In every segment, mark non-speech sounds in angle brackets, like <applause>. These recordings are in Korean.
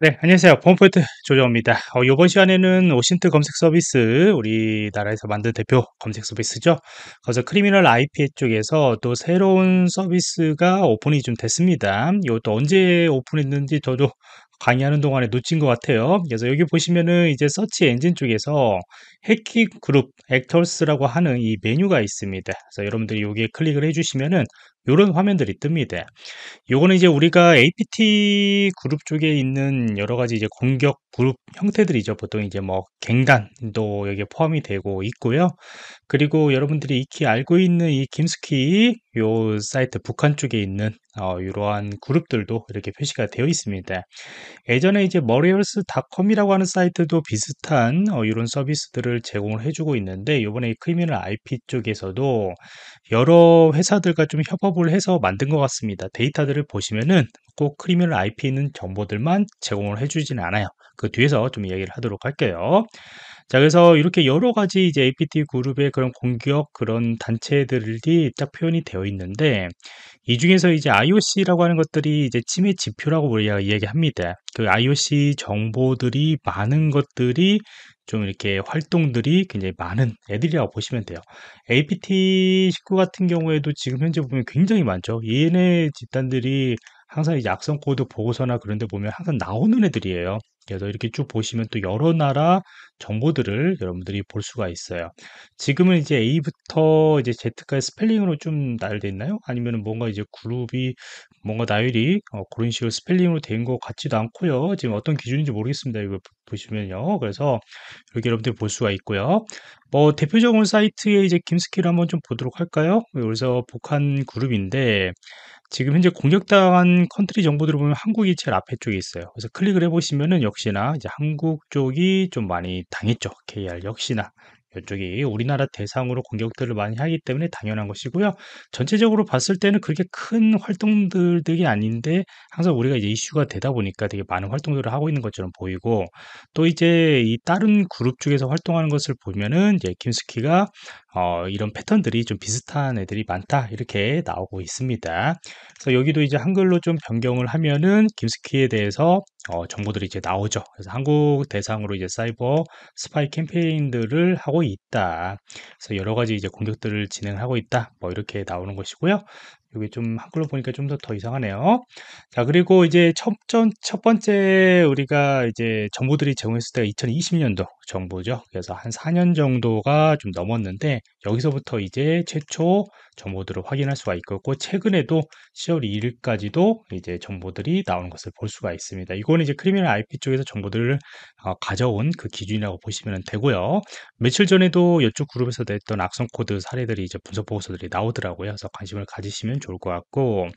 네, 안녕하세요. 범포인트 조정입니다. 어, 이번 시간에는 오신트 검색 서비스, 우리나라에서 만든 대표 검색 서비스죠. 거기서 크리미널 IP 쪽에서 또 새로운 서비스가 오픈이 좀 됐습니다. 이것도 언제 오픈했는지 저도 강의하는 동안에 놓친 것 같아요. 그래서 여기 보시면은 이제 서치 엔진 쪽에서 해킹 그룹 액터스라고 하는 이 메뉴가 있습니다. 그래서 여러분들이 여기에 클릭을 해주시면은 이런 화면들이 뜹니다. 요거는 이제 우리가 APT 그룹 쪽에 있는 여러 가지 이제 공격 그룹 형태들이죠. 보통 이제 뭐 갱단도 여기에 포함이 되고 있고요. 그리고 여러분들이 익히 알고 있는 이 김스키 요 사이트 북한 쪽에 있는 어, 이러한 그룹들도 이렇게 표시가 되어 있습니다. 예전에 이제 머리얼스닷컴이라고 하는 사이트도 비슷한 어, 이런 서비스들을 제공을 해주고 있는데 이번에 크리미널 IP 쪽에서도 여러 회사들과 좀 협업을 해서 만든 것 같습니다. 데이터들을 보시면은 꼭 크리미널 i p 있는 정보들만 제공을 해주진 않아요. 그 뒤에서 좀 이야기를 하도록 할게요. 자, 그래서 이렇게 여러 가지 이제 APT 그룹의 그런 공격 그런 단체들이 딱 표현이 되어 있는데 이 중에서 이제 IOC라고 하는 것들이 이제 침해 지표라고 우리가 이야기합니다. 그 IOC 정보들이 많은 것들이 좀 이렇게 활동들이 굉장히 많은 애들이라고 보시면 돼요. APT 19 같은 경우에도 지금 현재 보면 굉장히 많죠. 얘네 집단들이 항상 약성 코드 보고서나 그런 데 보면 항상 나오는 애들이에요. 그래서 이렇게 쭉 보시면 또 여러 나라 정보들을 여러분들이 볼 수가 있어요. 지금은 이제 A부터 이제 Z까지 스펠링으로 좀나열되어 있나요? 아니면 뭔가 이제 그룹이 뭔가 나열이 어, 그런 식으로 스펠링으로 된 것 같지도 않고요. 지금 어떤 기준인지 모르겠습니다. 이거 보시면요. 그래서 이렇게 여러분들이 볼 수가 있고요. 뭐 대표적인 사이트에 이제 김스키를 한번 좀 보도록 할까요? 여기서 북한 그룹인데 지금 현재 공격당한 컨트리 정보들을 보면 한국이 제일 앞에 쪽에 있어요. 그래서 클릭을 해보시면은 역시나 이제 한국 쪽이 좀 많이 당했죠. KR 역시나 이쪽이 우리나라 대상으로 공격들을 많이 하기 때문에 당연한 것이고요. 전체적으로 봤을 때는 그렇게 큰 활동들이 아닌데 항상 우리가 이제 이슈가 되다 보니까 되게 많은 활동들을 하고 있는 것처럼 보이고 또 이제 이 다른 그룹 쪽에서 활동하는 것을 보면은 이제 김스키가 어, 이런 패턴들이 좀 비슷한 애들이 많다 이렇게 나오고 있습니다. 그래서 여기도 이제 한글로 좀 변경을 하면은 김스키에 대해서 어, 정보들이 이제 나오죠. 그래서 한국 대상으로 이제 사이버 스파이 캠페인들을 하고 있다. 그래서 여러 가지 이제 공격들을 진행하고 있다. 뭐 이렇게 나오는 것이고요. 이게 좀 한글로 보니까 좀 더 더 이상하네요. 자, 그리고 이제 첫, 첫 번째 우리가 이제 정보들이 제공했을 때 2020년도 정보죠. 그래서 한 4년 정도가 좀 넘었는데 여기서부터 이제 최초 정보들을 확인할 수가 있었고 최근에도 10월 2일까지도 이제 정보들이 나오는 것을 볼 수가 있습니다. 이거는 이제 크리미널 IP 쪽에서 정보들을 어, 가져온 그 기준이라고 보시면 되고요. 며칠 전에도 이쪽 그룹에서 냈던 악성 코드 사례들이 이제 분석 보고서들이 나오더라고요. 그래서 관심을 가지시면 좋을 것 같고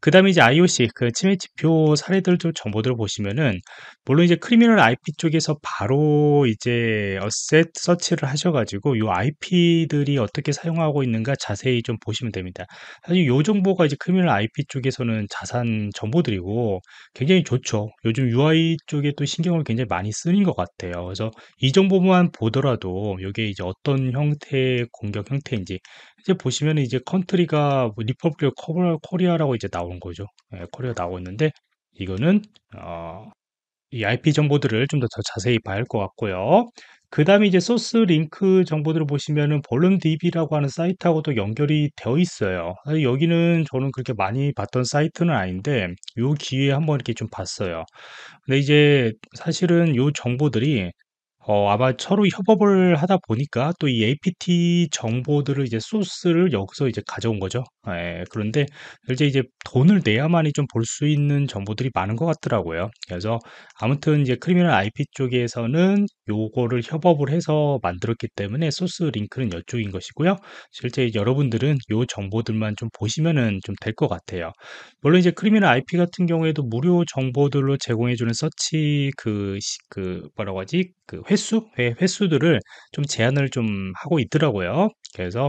그 다음에 이제 IOC, 그 치매 지표 사례들 좀 정보들을 보시면은, 물론 이제 크리미널 IP 쪽에서 바로 이제 어셋 서치를 하셔가지고, 요 IP들이 어떻게 사용하고 있는가 자세히 좀 보시면 됩니다. 사실 요 정보가 이제 크리미널 IP 쪽에서는 자산 정보들이고, 굉장히 좋죠. 요즘 UI 쪽에 또 신경을 굉장히 많이 쓰는 것 같아요. 그래서 이 정보만 보더라도, 요게 이제 어떤 형태의 공격 형태인지, 이제 보시면 이제 컨트리가 뭐 리퍼블릭 코리아라고 이제 나오는 거죠. 예, 코리아 나오고 있는데 이거는 어, 이 IP 정보들을 좀 더 자세히 봐야 할 것 같고요. 그 다음에 이제 소스 링크 정보들을 보시면은 볼륨DB라고 하는 사이트하고도 연결이 되어 있어요. 여기는 저는 그렇게 많이 봤던 사이트는 아닌데 요 기회에 한번 이렇게 좀 봤어요. 근데 이제 사실은 요 정보들이 어 아마 서로 협업을 하다 보니까 또 이 APT 정보들을 이제 소스를 여기서 이제 가져온 거죠. 예, 그런데 실제 이제 돈을 내야만이 좀 볼 수 있는 정보들이 많은 것 같더라고요. 그래서 아무튼 이제 크리미널 IP 쪽에서는 요거를 협업을 해서 만들었기 때문에 소스 링크는 이쪽인 것이고요. 실제 여러분들은 요 정보들만 좀 보시면은 좀 될 것 같아요. 물론 이제 크리미널 IP 같은 경우에도 무료 정보들로 제공해주는 서치 그, 그 뭐라고 하지? 그 횟수? 회, 횟수들을 좀 제한을 좀 하고 있더라고요. 그래서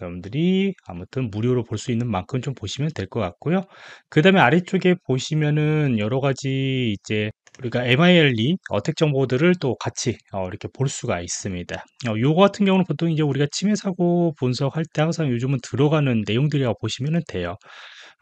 여러분들이 아무튼 무료로 볼 수 있는 만큼 좀 보시면 될 것 같고요. 그 다음에 아래쪽에 보시면은 여러 가지 이제 우리가 MILE 어택 정보들을 또 같이 어, 이렇게 볼 수가 있습니다. 어, 요거 같은 경우는 보통 이제 우리가 침해 사고 분석할 때 항상 요즘은 들어가는 내용들이라고 보시면 돼요.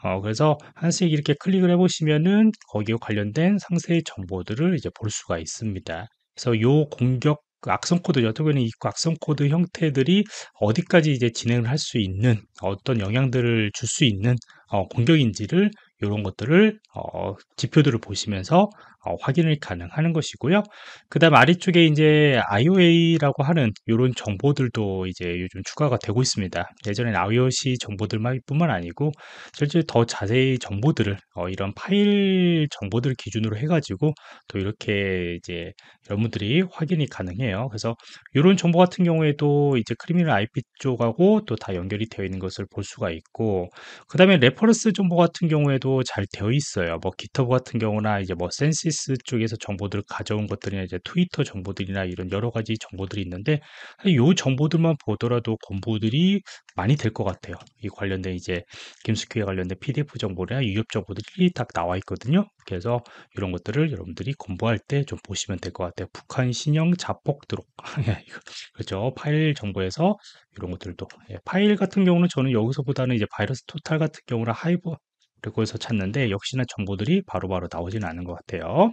어, 그래서 한씩 이렇게 클릭을 해보시면은 거기에 관련된 상세 정보들을 이제 볼 수가 있습니다. 그래서 요 공격 그 악성 코드 여태까지는 이 악성 코드 형태들이 어디까지 이제 진행을 할 수 있는 어떤 영향들을 줄 수 있는 어, 공격인지를 이런 것들을 어, 지표들을 보시면서 어, 확인을 가능하는 것이고요. 그다음 아래쪽에 이제 IOA라고 하는 이런 정보들도 이제 요즘 추가가 되고 있습니다. 예전엔 IOC 정보들만뿐만 아니고 실제 더 자세히 정보들을 어, 이런 파일 정보들을 기준으로 해가지고 또 이렇게 이제 여러분들이 확인이 가능해요. 그래서 이런 정보 같은 경우에도 이제 크리미널 IP 쪽하고 또 다 연결이 되어 있는 것을 볼 수가 있고 그 다음에 레퍼런스 정보 같은 경우에도 잘 되어 있어요. 뭐 기터브 같은 경우나 이제 뭐 센시스 쪽에서 정보들을 가져온 것들이나 이제 트위터 정보들이나 이런 여러 가지 정보들이 있는데 요 정보들만 보더라도 공부들이 많이 될 것 같아요. 이 관련된 이제 김숙큐에 관련된 PDF 정보나 유협 정보들이 딱 나와 있거든요. 그래서 이런 것들을 여러분들이 공부할 때 좀 보시면 될 것 같아요. 북한 신형 자폭 드롭 <laughs> 예, 그렇죠. 파일 정보에서 이런 것들도 예, 파일 같은 경우는 저는 여기서보다는 이제 바이러스 토탈 같은 경우나 하이브 그래서 찾는데 역시나 정보들이 바로바로 나오지는 않은 것 같아요.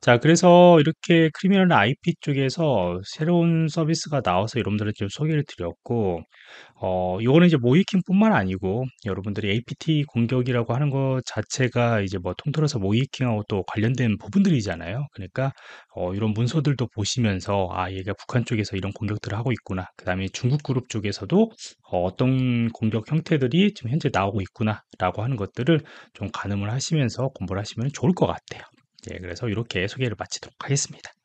자, 그래서 이렇게 크리미널 IP 쪽에서 새로운 서비스가 나와서 여러분들한테 좀 소개를 드렸고, 어, 요거는 이제 모이킹뿐만 아니고 여러분들이 APT 공격이라고 하는 것 자체가 이제 뭐 통틀어서 모이킹하고 또 관련된 부분들이잖아요. 그러니까 어, 이런 문서들도 보시면서 아 얘가 북한 쪽에서 이런 공격들을 하고 있구나. 그다음에 중국 그룹 쪽에서도 어, 어떤 공격 형태들이 지금 현재 나오고 있구나라고 하는 것들을 좀 가늠을 하시면서 공부를 하시면 좋을 것 같아요. 예, 그래서 이렇게 소개를 마치도록 하겠습니다.